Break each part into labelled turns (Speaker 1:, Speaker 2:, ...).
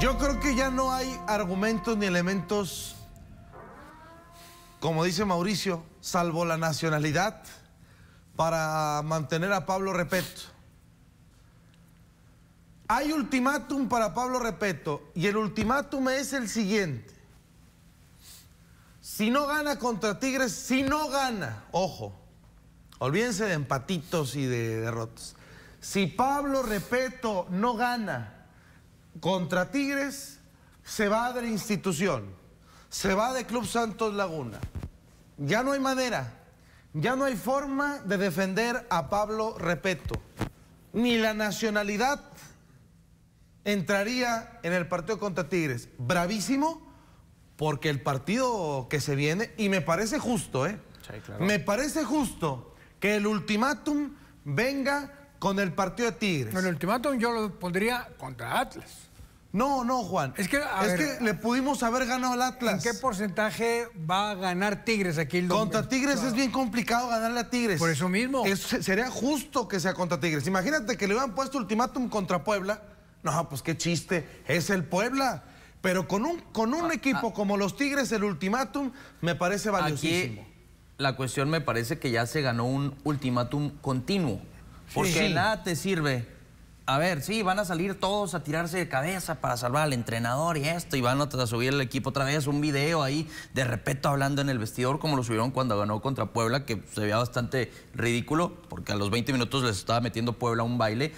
Speaker 1: Yo creo que ya no hay argumentos ni elementos, como dice Mauricio, salvo la nacionalidad, para mantener a Pablo Repeto. Hay ultimátum para Pablo Repeto y el ultimátum es el siguiente. Si no gana contra Tigres, si no gana, ojo, olvídense de empatitos y de derrotas. Si Pablo Repeto no gana contra Tigres se va de la institución, se va de Club Santos Laguna. Ya no hay manera, ya no hay forma de defender a Pablo Repeto. Ni la nacionalidad entraría en el partido contra Tigres. Bravísimo, porque el partido que se viene, y me parece justo, ¿eh? Me parece justo que el ultimátum venga con el partido de Tigres. El ultimátum yo lo pondría contra Atlas. No, no, Juan. Es que, es que le pudimos haber ganado al Atlas. ¿En qué porcentaje va a ganar Tigres aquí el Contra Tigres es bien complicado ganarle a Tigres. Por eso mismo. sería justo que sea contra Tigres. Imagínate que le hubieran puesto ultimátum contra Puebla. No, pues qué chiste. Es el Puebla. Pero con un, con un ah, equipo ah. como los Tigres, el ultimátum me
Speaker 2: parece valiosísimo. Aquí la cuestión me parece que ya se ganó un ultimátum continuo. Porque nada te sirve a ver, sí, van a salir todos a tirarse de cabeza para salvar al entrenador y esto, y van a subir el equipo otra vez, un video ahí de respeto hablando en el vestidor, como lo subieron cuando ganó contra Puebla, que se veía bastante ridículo, porque a los 20 minutos les estaba metiendo Puebla un baile.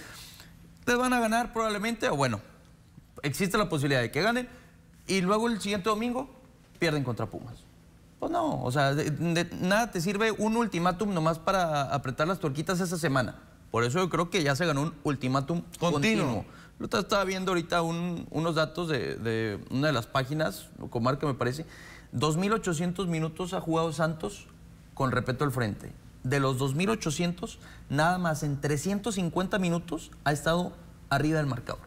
Speaker 2: Les van a ganar probablemente, o bueno, existe la posibilidad de que ganen, y luego el siguiente domingo pierden contra Pumas. Pues no, o sea, nada te sirve un ultimátum nomás para apretar las tuerquitas esa semana. Por eso yo creo que ya se ganó un ultimátum continuo. Estaba viendo ahorita unos datos de, una de las páginas, Comarca me parece, 2.800 minutos ha jugado Santos con respeto al frente. De los 2.800, nada más en 350 minutos ha estado arriba del marcador.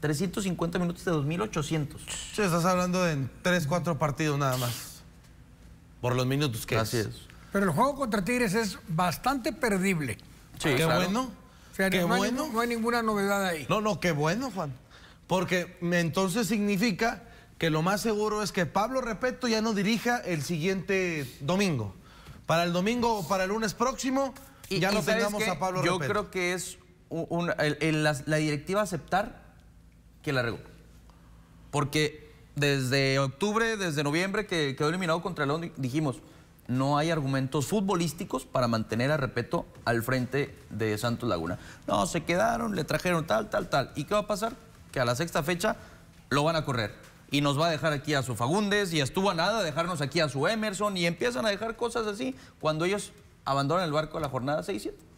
Speaker 2: 350 minutos de 2.800. Sí, estás hablando de en 3, 4 partidos nada más.
Speaker 1: Por los minutos que Así es. Pero el juego contra Tigres es bastante perdible
Speaker 2: qué bueno.
Speaker 1: qué no bueno. Hay, no hay ninguna novedad ahí. No, no, qué bueno, Juan. Porque entonces significa que lo más seguro es que Pablo Repeto ya nos dirija el siguiente domingo. Para el domingo o para el lunes próximo, ya no tengamos a Pablo Yo creo
Speaker 2: que es la, directiva aceptar que la regó. Porque desde octubre, desde noviembre que quedó eliminado contra León, dijimos, no hay argumentos futbolísticos para mantener a Repeto al frente de Santos Laguna. No, se quedaron, le trajeron tal, tal, tal. ¿Y qué va a pasar? Que a la sexta fecha lo van a correr. Y nos va a dejar aquí a su Fagundes y estuvo a nada dejarnos aquí a su Emerson y empiezan a dejar cosas así cuando ellos abandonan el barco a la jornada 6-7.